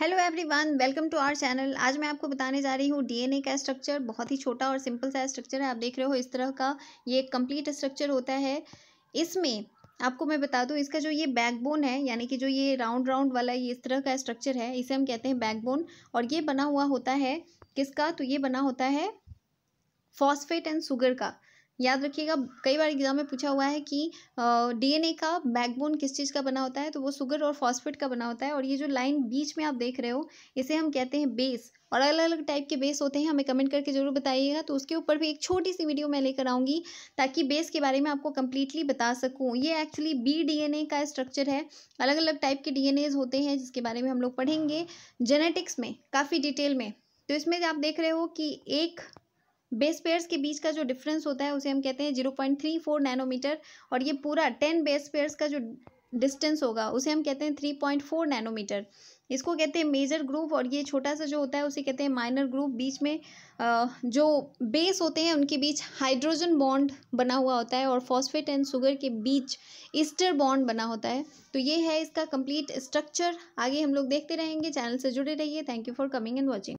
hello everyone welcome to our channel आज मैं आपको बताने जा रही हूँ डीएनए का स्ट्रक्चर बहुत ही छोटा और सिंपल सा स्ट्रक्चर है आप देख रहे हो इस तरह का ये कंप्लीट स्ट्रक्चर होता है इसमें आपको मैं बता दूँ इसका जो ये बैकबोन है यानी कि जो ये राउंड राउंड वाला ये इस तरह का स्ट्रक्चर है इसे हम कहते हैं बैकबोन और ये बना हुआ होता है किसका तो ये बना होता है फॉस्फेट एंड सुगर का याद रखिएगा कई बार एग्जाम में पूछा हुआ है कि डीएनए का बैकबोन किस चीज़ का बना होता है तो वो सुगर और फॉस्फेट का बना होता है और ये जो लाइन बीच में आप देख रहे हो इसे हम कहते हैं बेस और अलग अलग टाइप के बेस होते हैं हमें कमेंट करके जरूर बताइएगा तो उसके ऊपर भी एक छोटी सी वीडियो मैं लेकर आऊँगी ताकि बेस के बारे में आपको कम्प्लीटली बता सकूँ ये एक्चुअली बी ए का स्ट्रक्चर है अलग अलग टाइप के एज होते हैं जिसके बारे में हम लोग पढ़ेंगे जेनेटिक्स में काफ़ी डिटेल में तो इसमें आप देख रहे हो कि एक बेस पेयर्स के बीच का जो डिफरेंस होता है उसे हम कहते हैं zero point three four nanometre और ये पूरा टेन बेस पेयर्स का जो डिस्टेंस होगा उसे हम कहते हैं थ्री पॉइंट फोर नैनोमीटर इसको कहते हैं मेजर ग्रुप और ये छोटा सा जो होता है उसे कहते हैं माइनर ग्रुप बीच में जो बेस होते हैं उनके बीच हाइड्रोजन बॉन्ड बना हुआ होता है और फॉस्फेट एंड शुगर के बीच ईस्टर बॉन्ड बना होता है तो ये है इसका कंप्लीट स्ट्रक्चर आगे हम लोग देखते रहेंगे चैनल से जुड़े रहिए thank you for coming and watching